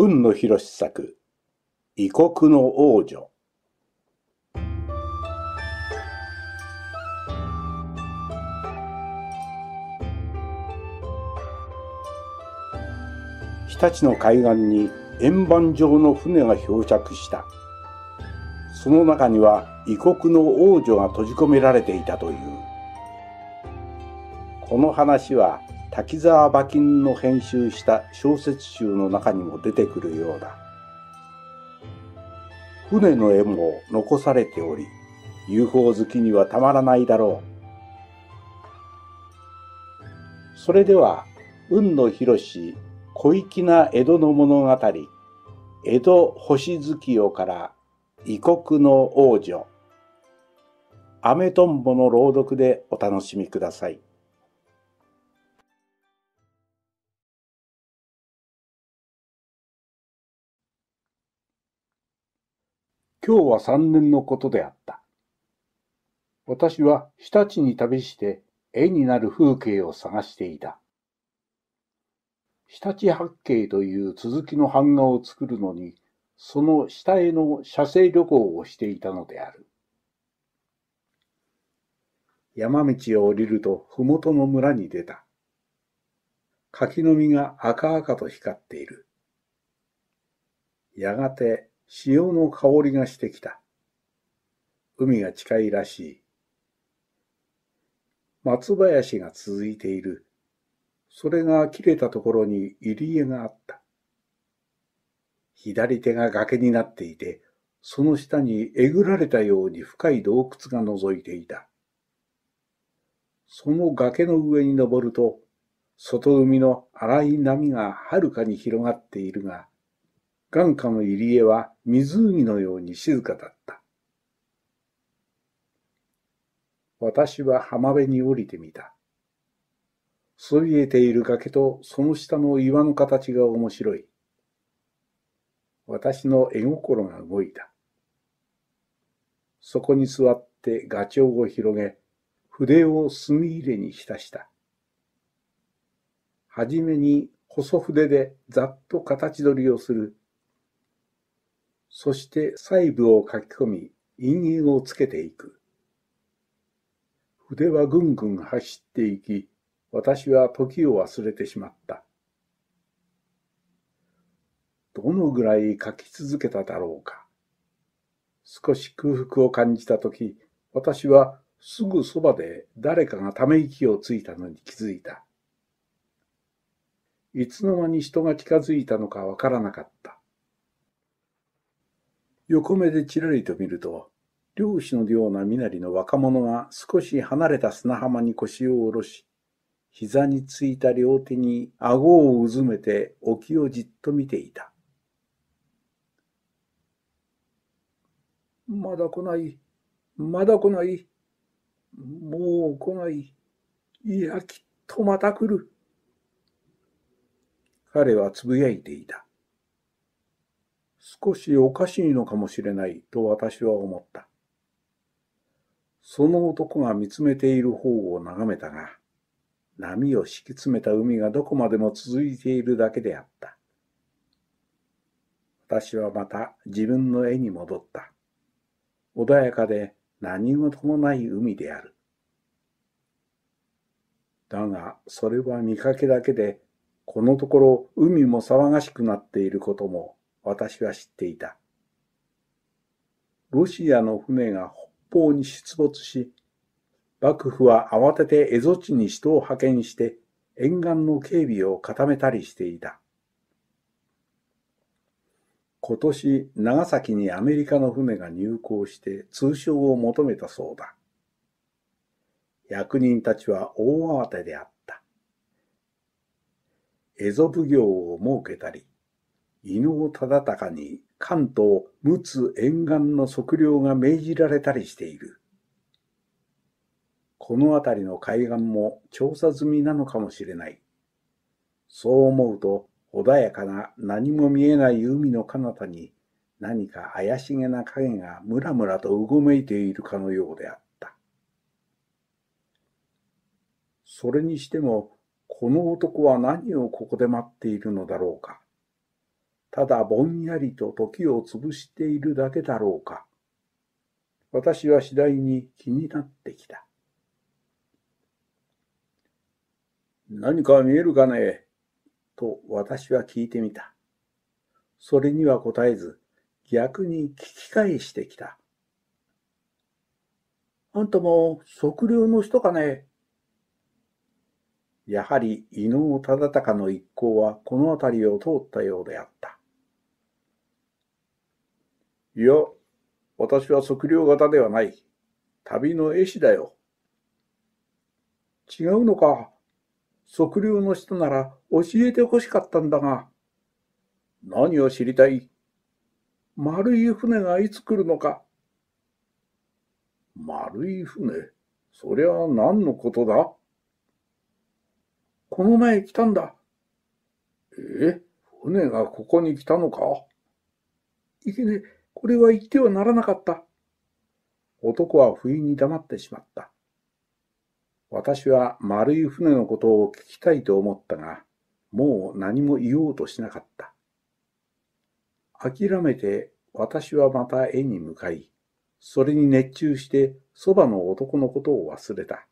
運広し作異国の王女日立の海岸に円盤状の船が漂着したその中には異国の王女が閉じ込められていたというこの話は滝沢馬琴の編集した小説集の中にも出てくるようだ。船の絵も残されており、UFO 好きにはたまらないだろう。それでは、雲野博小粋な江戸の物語、江戸星月夜から異国の王女、アメトンボの朗読でお楽しみください。今日は三年のことであった。私は日立に旅して絵になる風景を探していた。日立八景という続きの版画を作るのに、その下への写生旅行をしていたのである。山道を降りると麓の村に出た。柿の実が赤々と光っている。やがて潮の香りがしてきた。海が近いらしい。松林が続いている。それが切れたところに入り江があった。左手が崖になっていて、その下にえぐられたように深い洞窟が覗いていた。その崖の上に登ると、外海の荒い波がはるかに広がっているが、眼下の入り江は湖のように静かだった。私は浜辺に降りてみた。そびえている崖とその下の岩の形が面白い。私の絵心が動いた。そこに座ってガチョウを広げ、筆を墨入れに浸した。はじめに細筆でざっと形取りをするそして細部を書き込み、陰影をつけていく。筆はぐんぐん走っていき、私は時を忘れてしまった。どのぐらい書き続けただろうか。少し空腹を感じた時、私はすぐそばで誰かがため息をついたのに気づいた。いつの間に人が近づいたのかわからなかった。横目でちらりと見ると、漁師のような身なりの若者が少し離れた砂浜に腰を下ろし、膝についた両手に顎をうずめて沖をじっと見ていた。まだ来ない。まだ来ない。もう来ない。いや、きっとまた来る。彼はつぶやいていた。少しおかしいのかもしれないと私は思った。その男が見つめている方を眺めたが、波を敷き詰めた海がどこまでも続いているだけであった。私はまた自分の絵に戻った。穏やかで何事もない海である。だが、それは見かけだけで、このところ海も騒がしくなっていることも、私は知っていた。ロシアの船が北方に出没し、幕府は慌てて蝦夷地に人を派遣して沿岸の警備を固めたりしていた。今年、長崎にアメリカの船が入港して通称を求めたそうだ。役人たちは大慌てであった。蝦夷奉行を設けたり、伊能忠敬に関東陸奥沿岸の測量が命じられたりしている。この辺りの海岸も調査済みなのかもしれない。そう思うと穏やかな何も見えない海の彼方に何か怪しげな影がムラムラとうごめいているかのようであった。それにしてもこの男は何をここで待っているのだろうか。ただぼんやりと時を潰しているだけだろうか。私は次第に気になってきた。何か見えるかねと私は聞いてみた。それには答えず、逆に聞き返してきた。あんたも測量の人かねやはり伊能忠敬の一行はこの辺りを通ったようであった。いや、私は測量型ではない。旅の絵師だよ。違うのか。測量の人なら教えてほしかったんだが。何を知りたい丸い船がいつ来るのか。丸い船そりゃ何のことだこの前来たんだ。え船がここに来たのかいきねこれは言ってはならなかった。男は不意に黙ってしまった。私は丸い船のことを聞きたいと思ったが、もう何も言おうとしなかった。諦めて私はまた絵に向かい、それに熱中してそばの男のことを忘れた。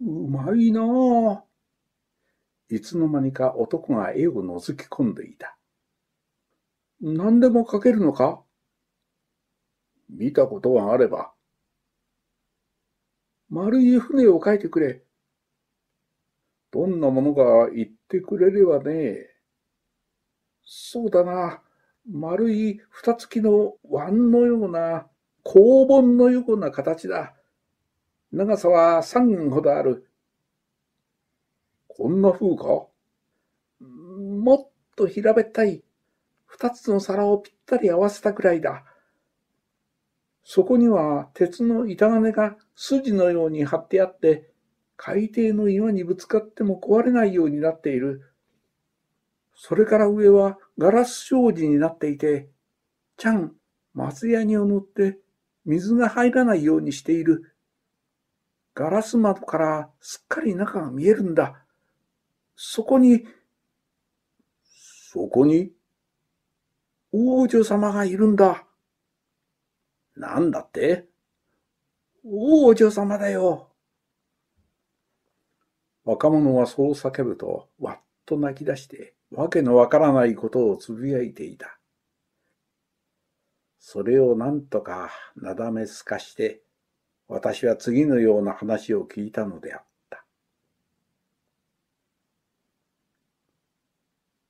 うまいなあ。いつの間にか男が絵を覗き込んでいた。何でも書けるのか見たことはあれば。丸い船を書いてくれ。どんなものか言ってくれればね。そうだな。丸い蓋付きの湾のような、鋼盆のような形だ。長さは三本ほどある。こんな風かもっと平べったい二つの皿をぴったり合わせたくらいだ。そこには鉄の板金が筋のように張ってあって、海底の岩にぶつかっても壊れないようになっている。それから上はガラス障子になっていて、ちゃん、松屋にを乗って水が入らないようにしている。ガラス窓からすっかり中が見えるんだ。そこに、そこに王女様がいるんだ。なんだって王女様だよ。若者はそう叫ぶと、わっと泣き出して、わけのわからないことをつぶやいていた。それをなんとかなだめすかして、私は次のような話を聞いたのであった。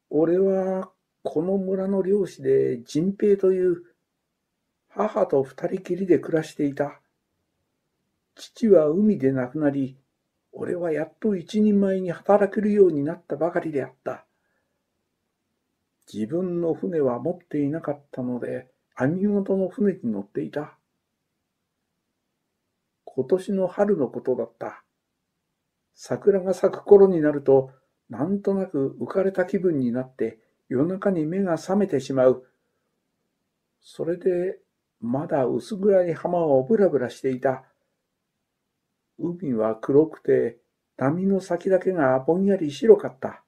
俺はこの村の漁師で仁平という母と二人きりで暮らしていた。父は海で亡くなり、俺はやっと一人前に働けるようになったばかりであった。自分の船は持っていなかったので、網元の船に乗っていた。今年の春のことだった。桜が咲く頃になると、なんとなく浮かれた気分になって夜中に目が覚めてしまう。それで、まだ薄暗い浜をぶらぶらしていた。海は黒くて、波の先だけがぼんやり白かった。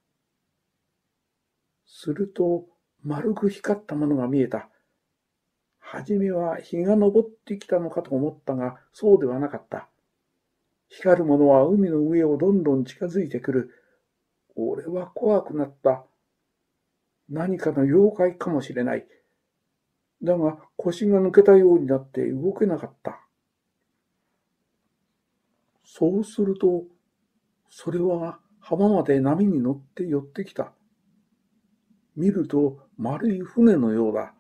すると、丸く光ったものが見えた。はじめは日が昇ってきたのかと思ったが、そうではなかった。光るものは海の上をどんどん近づいてくる。俺は怖くなった。何かの妖怪かもしれない。だが腰が抜けたようになって動けなかった。そうすると、それは浜まで波に乗って寄ってきた。見ると丸い船のようだ。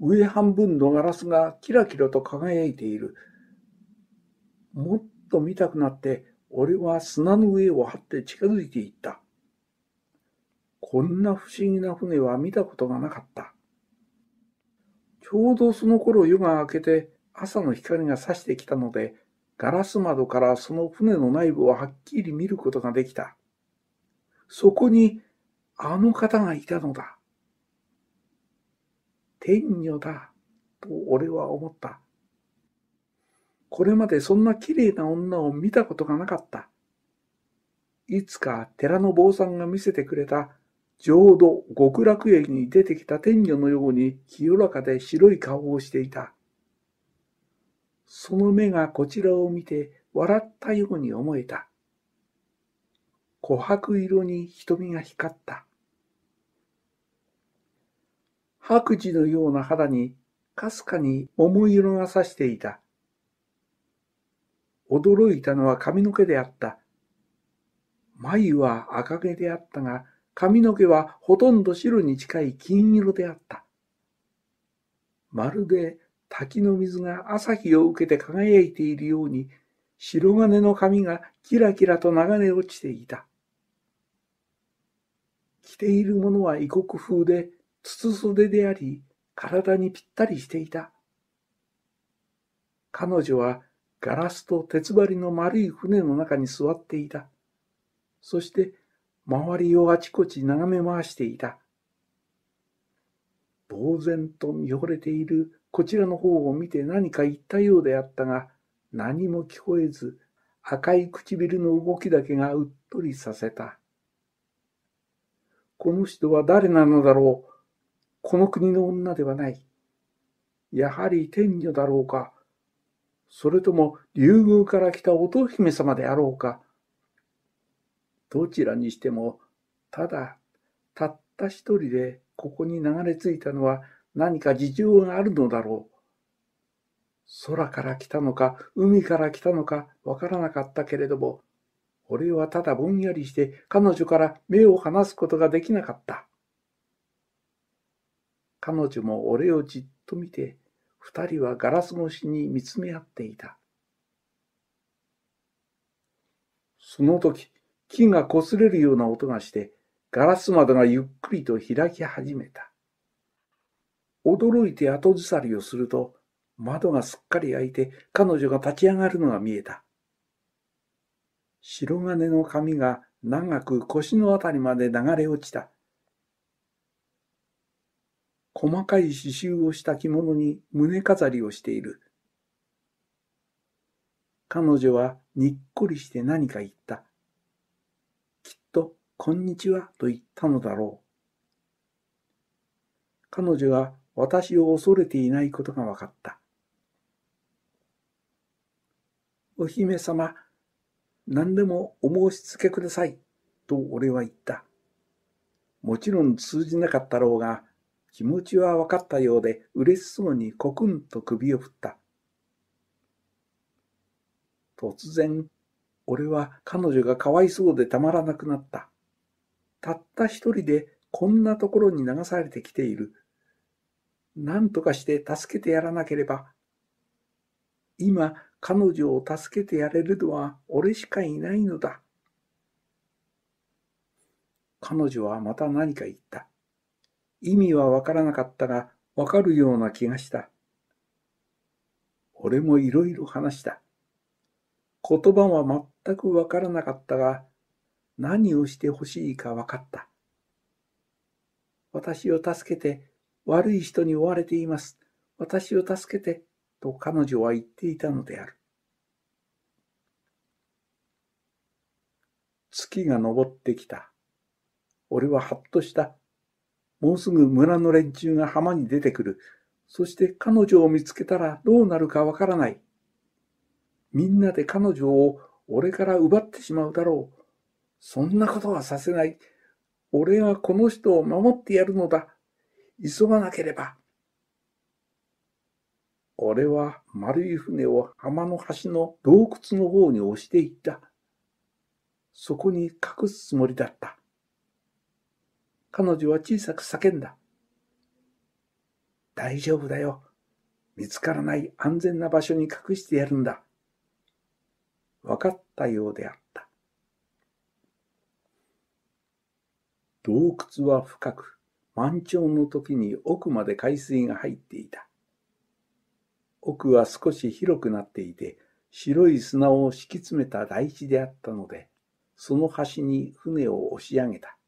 上半分のガラスがキラキラと輝いている。もっと見たくなって、俺は砂の上を張って近づいていった。こんな不思議な船は見たことがなかった。ちょうどその頃夜が明けて朝の光が差してきたので、ガラス窓からその船の内部をはっきり見ることができた。そこにあの方がいたのだ。天女だ、と俺は思った。これまでそんな綺麗な女を見たことがなかった。いつか寺の坊さんが見せてくれた浄土極楽駅に出てきた天女のように清らかで白い顔をしていた。その目がこちらを見て笑ったように思えた。琥珀色に瞳が光った。白磁のような肌にかすかに桃色がさしていた。驚いたのは髪の毛であった。眉は赤毛であったが、髪の毛はほとんど白に近い金色であった。まるで滝の水が朝日を受けて輝いているように、白金の髪がキラキラと流れ落ちていた。着ているものは異国風で、筒袖であり、体にぴったりしていた。彼女はガラスと鉄張りの丸い船の中に座っていた。そして周りをあちこち眺め回していた。呆然と見惚れているこちらの方を見て何か言ったようであったが、何も聞こえず、赤い唇の動きだけがうっとりさせた。この人は誰なのだろうこの国の女ではない。やはり天女だろうかそれとも竜宮から来た乙姫様であろうかどちらにしてもただたった一人でここに流れ着いたのは何か事情があるのだろう。空から来たのか海から来たのかわからなかったけれども俺はただぼんやりして彼女から目を離すことができなかった。彼女も俺をじっと見て二人はガラス越しに見つめ合っていた。その時木が擦れるような音がして、ガラス窓がゆっくりと開き始めた。驚いて後ずさりをすると、窓がすっかり開いて彼女が立ち上がるのが見えた。白金の髪が長く腰のあたりまで流れ落ちた。細かい刺繍をした着物に胸飾りをしている。彼女はにっこりして何か言った。こんにちはと言ったのだろう。彼女が私を恐れていないことが分かった。お姫様、何でもお申し付けください、と俺は言った。もちろん通じなかったろうが、気持ちは分かったようで、嬉しそうにコクンと首を振った。突然、俺は彼女がかわいそうでたまらなくなった。たった一人でこんなところに流されてきている。何とかして助けてやらなければ。今、彼女を助けてやれるのは俺しかいないのだ。彼女はまた何か言った。意味はわからなかったが、わかるような気がした。俺もいろいろ話した。言葉は全くわからなかったが、何をしてほしいか分かった。私を助けて、悪い人に追われています。私を助けて、と彼女は言っていたのである。月が昇ってきた。俺ははっとした。もうすぐ村の連中が浜に出てくる。そして彼女を見つけたらどうなるかわからない。みんなで彼女を俺から奪ってしまうだろう。そんなことはさせない。俺はこの人を守ってやるのだ。急がなければ。俺は丸い船を浜の端の洞窟の方に押していった。そこに隠すつもりだった。彼女は小さく叫んだ。大丈夫だよ。見つからない安全な場所に隠してやるんだ。分かったようであった。洞窟は深く、満潮の時に奥まで海水が入っていた。奥は少し広くなっていて、白い砂を敷き詰めた台地であったので、その端に船を押し上げた。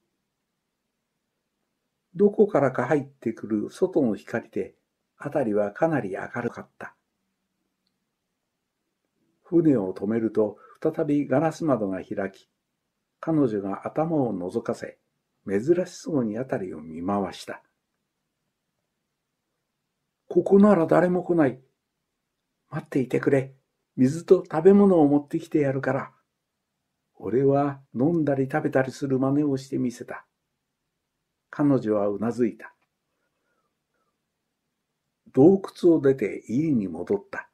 どこからか入ってくる外の光で、辺りはかなり明るかった。船を止めると、再びガラス窓が開き、彼女が頭を覗かせ、珍しそうに辺りを見回した。ここなら誰も来ない。待っていてくれ。水と食べ物を持ってきてやるから。俺は飲んだり食べたりする真似をしてみせた。彼女はうなずいた。洞窟を出て家に戻った。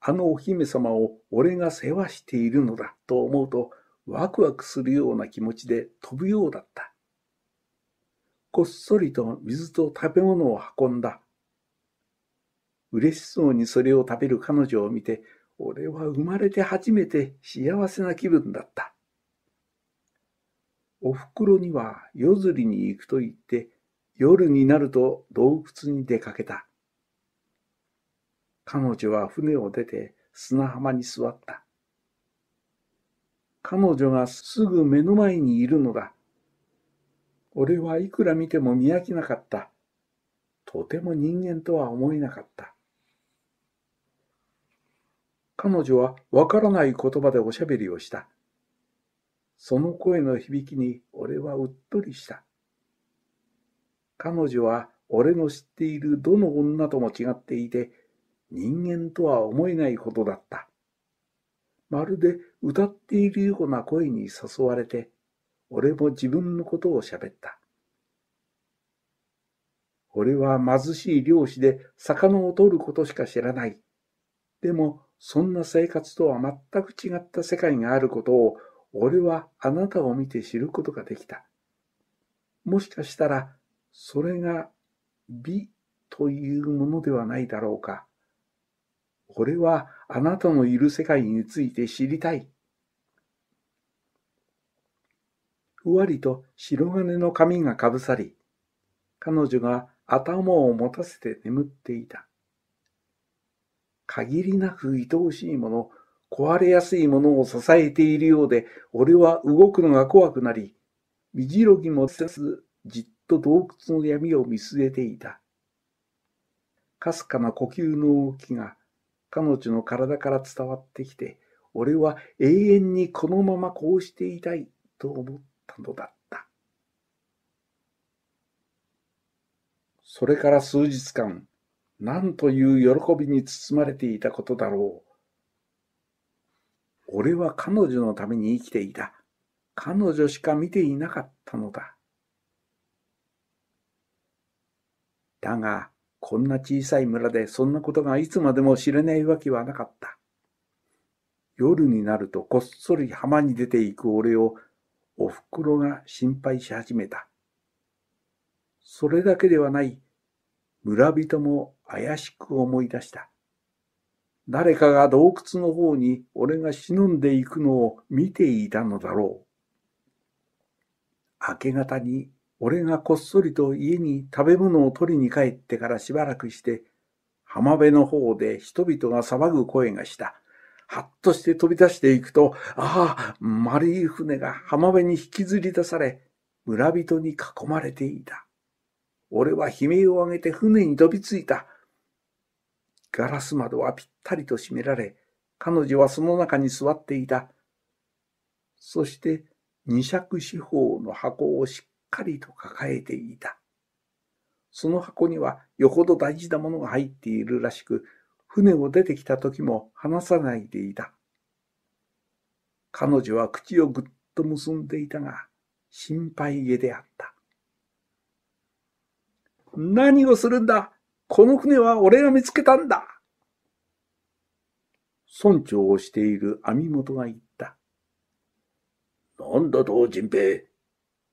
あのお姫様を俺が世話しているのだと思うとワクワクするような気持ちで飛ぶようだった。こっそりと水と食べ物を運んだ。嬉しそうにそれを食べる彼女を見て、俺は生まれて初めて幸せな気分だった。おふくろには夜釣りに行くと言って、夜になると洞窟に出かけた。彼女は船を出て砂浜に座った。彼女がすぐ目の前にいるのだ。俺はいくら見ても見飽きなかった。とても人間とは思えなかった。彼女はわからない言葉でおしゃべりをした。その声の響きに俺はうっとりした。彼女は俺の知っているどの女とも違っていて、人間とは思えないほどだった。まるで歌っているような声に誘われて、俺も自分のことを喋った。俺は貧しい漁師で魚を取ることしか知らない。でも、そんな生活とは全く違った世界があることを、俺はあなたを見て知ることができた。もしかしたら、それが美というものではないだろうか。俺はあなたのいる世界について知りたい。ふわりと白金の髪がかぶさり、彼女が頭を持たせて眠っていた。限りなく愛おしいもの、壊れやすいものを支えているようで、俺は動くのが怖くなり、身じろぎもせず、じっと洞窟の闇を見据えていた。かすかな呼吸の動きが彼女の体から伝わってきて、俺は永遠にこのままこうしていたいと思ったのだった。それから数日間、何という喜びに包まれていたことだろう。俺は彼女のために生きていた。彼女しか見ていなかったのだ。だが、こんな小さい村でそんなことがいつまでも知れないわけはなかった。夜になるとこっそり浜に出ていく俺をおふくろが心配し始めた。それだけではない。村人も怪しく思い出した。誰かが洞窟の方に俺が忍んでいくのを見ていたのだろう。明け方に俺がこっそりと家に食べ物を取りに帰ってからしばらくして、浜辺の方で人々が騒ぐ声がした。はっとして飛び出していくと、ああ、丸い船が浜辺に引きずり出され、村人に囲まれていた。俺は悲鳴を上げて船に飛びついた。ガラス窓はぴったりと閉められ、彼女はその中に座っていた。そして、二尺四方の箱をしっかりと抱えていた。その箱にはよほど大事なものが入っているらしく、船を出てきた時も離さないでいた。彼女は口をぐっと結んでいたが、心配げであった。何をするんだこの船は俺が見つけたんだ村長をしている網元が言った。なんだと、陣平。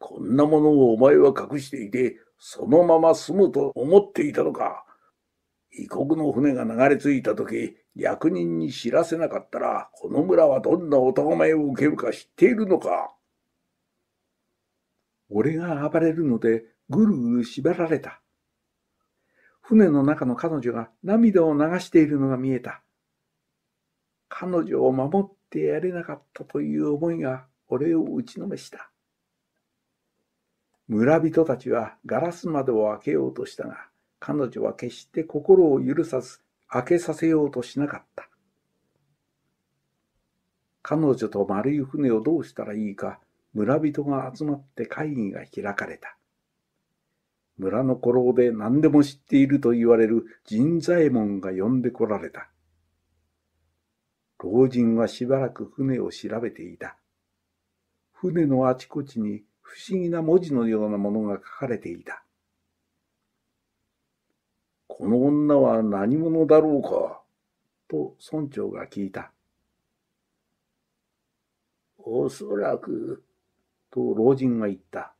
こんなものをお前は隠していて、そのまま住むと思っていたのか。異国の船が流れ着いた時、役人に知らせなかったら、この村はどんな男前を受けるか知っているのか。俺が暴れるので、ぐるぐる縛られた。船の中の彼女が涙を流しているのが見えた。彼女を守ってやれなかったという思いが俺を打ちのめした。村人たちはガラス窓を開けようとしたが、彼女は決して心を許さず、開けさせようとしなかった。彼女と丸い船をどうしたらいいか、村人が集まって会議が開かれた。村の古老で何でも知っていると言われる神左衛門が呼んでこられた。老人はしばらく船を調べていた。船のあちこちに不思議な文字のようなものが書かれていた。この女は何者だろうかと村長が聞いた。おそらく、と老人が言った。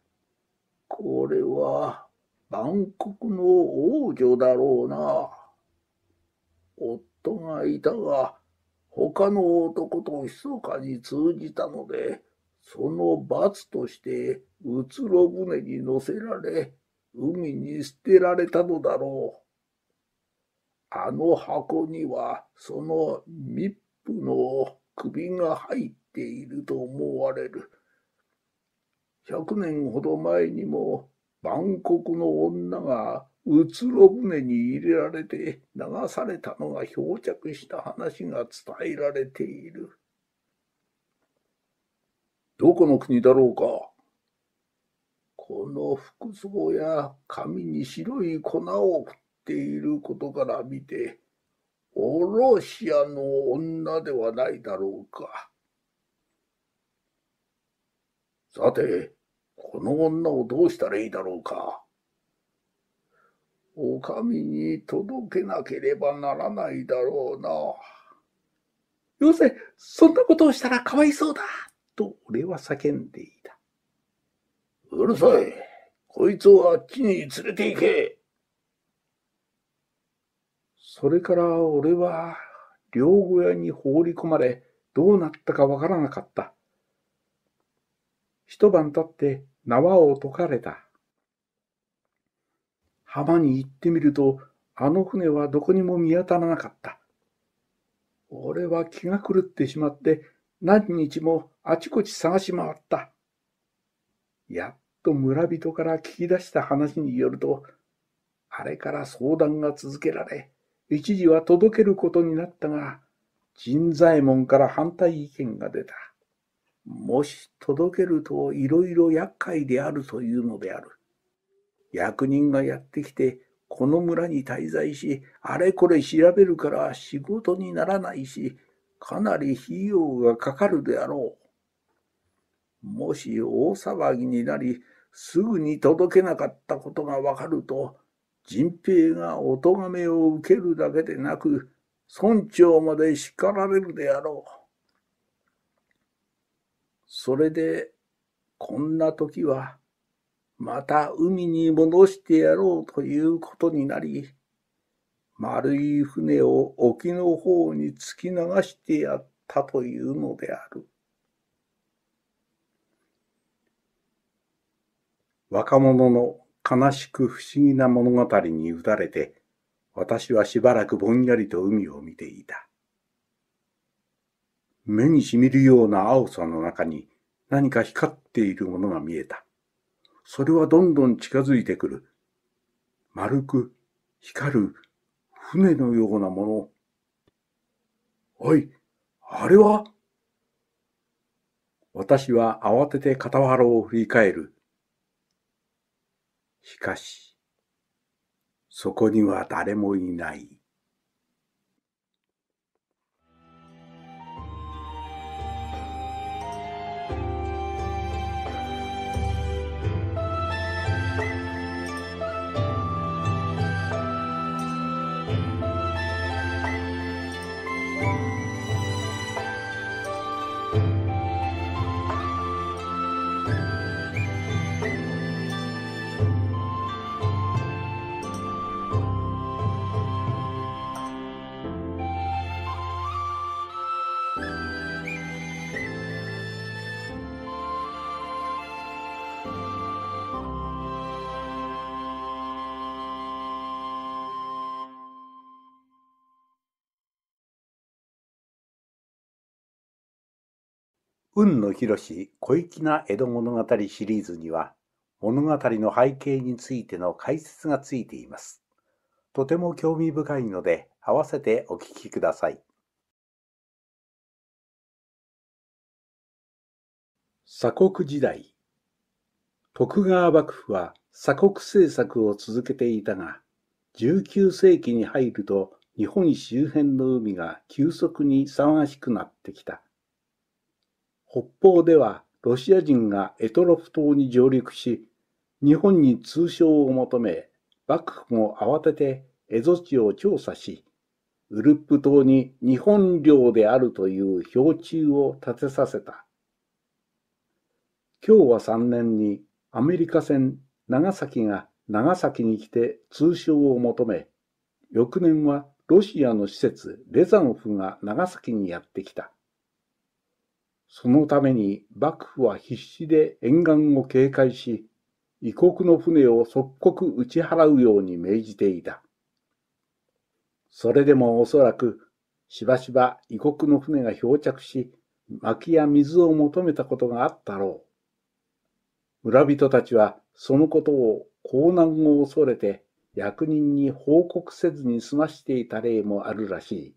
これは、万国の王女だろうな。夫がいたが、他の男と密かに通じたので、その罰としてうつろ船に乗せられ海に捨てられたのだろう。あの箱にはその密布の首が入っていると思われる。100年ほど前にも万国の女がうつろ船に入れられて流されたのが漂着した話が伝えられている。どこの国だろうか。この服装や髪に白い粉を振っていることから見て、おろし屋の女ではないだろうか。さて、この女をどうしたらいいだろうか。お上に届けなければならないだろうな。よせ、そんなことをしたらかわいそうだ。と俺は叫んでいた。うるさいこいつをあっちに連れて行けそれから俺は両小屋に放り込まれ、どうなったかわからなかった。一晩経って縄を解かれた。浜に行ってみると、あの船はどこにも見当たらなかった。俺は気が狂ってしまって、何日もあちこち探し回った。やっと村人から聞き出した話によると、あれから相談が続けられ、一時は届けることになったが、人左衛門から反対意見が出た。もし届けるといろいろ厄介であるというのである。役人がやってきて、この村に滞在し、あれこれ調べるから仕事にならないし、かなり費用がかかるであろう。もし大騒ぎになり、すぐに届けなかったことがわかると、陣平がお咎めを受けるだけでなく、村長まで叱られるであろう。それで、こんな時は、また海に戻してやろうということになり、丸い船を沖の方に突き流してやったというのである。若者の悲しく不思議な物語に打たれて、私はしばらくぼんやりと海を見ていた。目にしみるような青さの中に何か光っているものが見えた。それはどんどん近づいてくる。丸く光る船のようなもの。おい、あれは私は慌てて傍らを振り返る。しかし、そこには誰もいない。雲野博小粋な江戸物語シリーズには物語の背景についての解説がついています。とても興味深いので合わせてお聞きください。鎖国時代徳川幕府は鎖国政策を続けていたが19世紀に入ると日本周辺の海が急速に騒がしくなってきた。北方ではロシア人が択捉島に上陸し、日本に通商を求め、幕府も慌てて蝦夷地を調査し、ウルップ島に日本領であるという標柱を立てさせた。今日は3年にアメリカ船長崎が長崎に来て通商を求め、翌年はロシアの施設レザノフが長崎にやってきた。そのために幕府は必死で沿岸を警戒し、異国の船を即刻打ち払うように命じていた。それでもおそらく、しばしば異国の船が漂着し、薪や水を求めたことがあったろう。村人たちはそのことを高難を恐れて役人に報告せずに済ましていた例もあるらしい。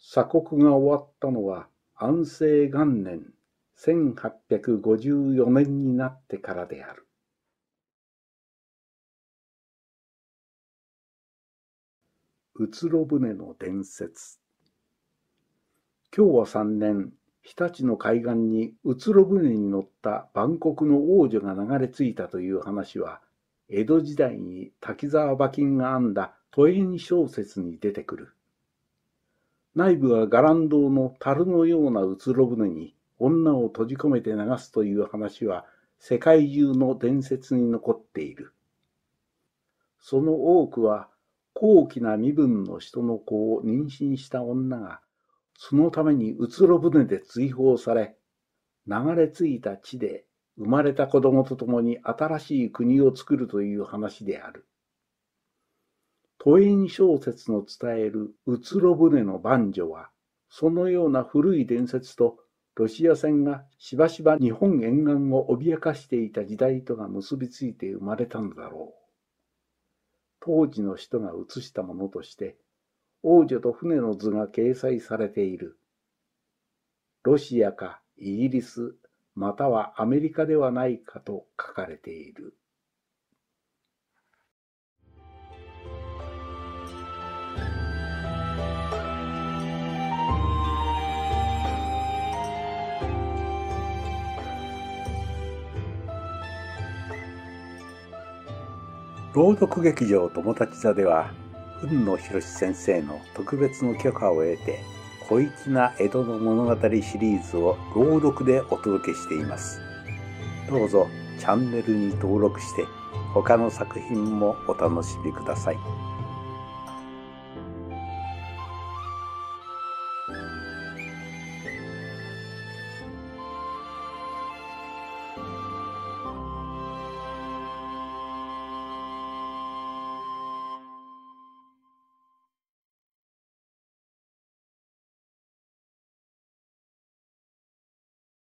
鎖国が終わったのは安政元年1854年になってからであるうつろ船の伝説今日は3年日立の海岸にうつろ船に乗った万国の王女が流れ着いたという話は江戸時代に滝沢馬琴が編んだ都営小説に出てくる内部はガランドの樽のようなうつろ舟に女を閉じ込めて流すという話は世界中の伝説に残っている。その多くは高貴な身分の人の子を妊娠した女がそのためにうつろ舟で追放され流れ着いた地で生まれた子供と共に新しい国を作るという話である。ポエン小説の伝えるうつろ舟の万女は、そのような古い伝説とロシア船がしばしば日本沿岸を脅かしていた時代とが結びついて生まれたのだろう。当時の人が写したものとして、王女と船の図が掲載されている。ロシアかイギリス、またはアメリカではないかと書かれている。朗読劇場友達座では海野博先生の特別の許可を得て小粋な江戸の物語シリーズを朗読でお届けしていますどうぞチャンネルに登録して他の作品もお楽しみください。